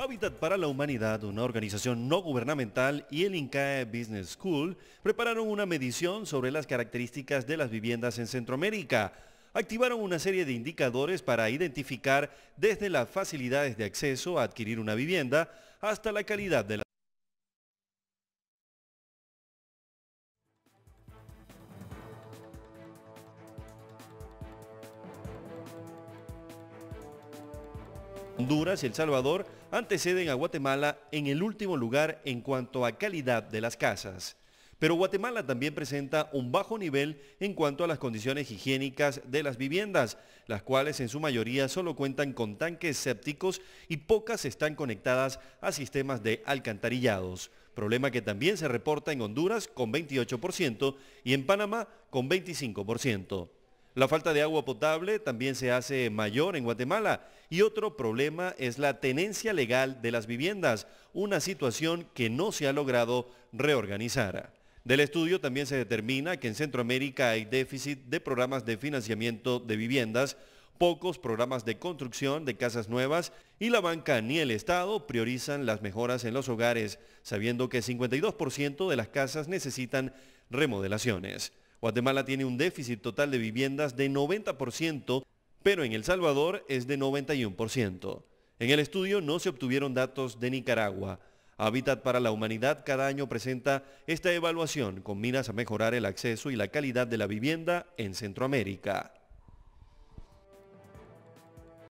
Habitat para la Humanidad, una organización no gubernamental, y el INCAE Business School prepararon una medición sobre las características de las viviendas en Centroamérica. Activaron una serie de indicadores para identificar desde las facilidades de acceso a adquirir una vivienda hasta la calidad de la Honduras y El Salvador anteceden a Guatemala en el último lugar en cuanto a calidad de las casas. Pero Guatemala también presenta un bajo nivel en cuanto a las condiciones higiénicas de las viviendas, las cuales en su mayoría solo cuentan con tanques sépticos y pocas están conectadas a sistemas de alcantarillados, problema que también se reporta en Honduras con 28% y en Panamá con 25%. La falta de agua potable también se hace mayor en Guatemala y otro problema es la tenencia legal de las viviendas, una situación que no se ha logrado reorganizar. Del estudio también se determina que en Centroamérica hay déficit de programas de financiamiento de viviendas, pocos programas de construcción de casas nuevas y la banca ni el Estado priorizan las mejoras en los hogares, sabiendo que 52% de las casas necesitan remodelaciones. Guatemala tiene un déficit total de viviendas de 90%, pero en El Salvador es de 91%. En el estudio no se obtuvieron datos de Nicaragua. Hábitat para la Humanidad cada año presenta esta evaluación con minas a mejorar el acceso y la calidad de la vivienda en Centroamérica.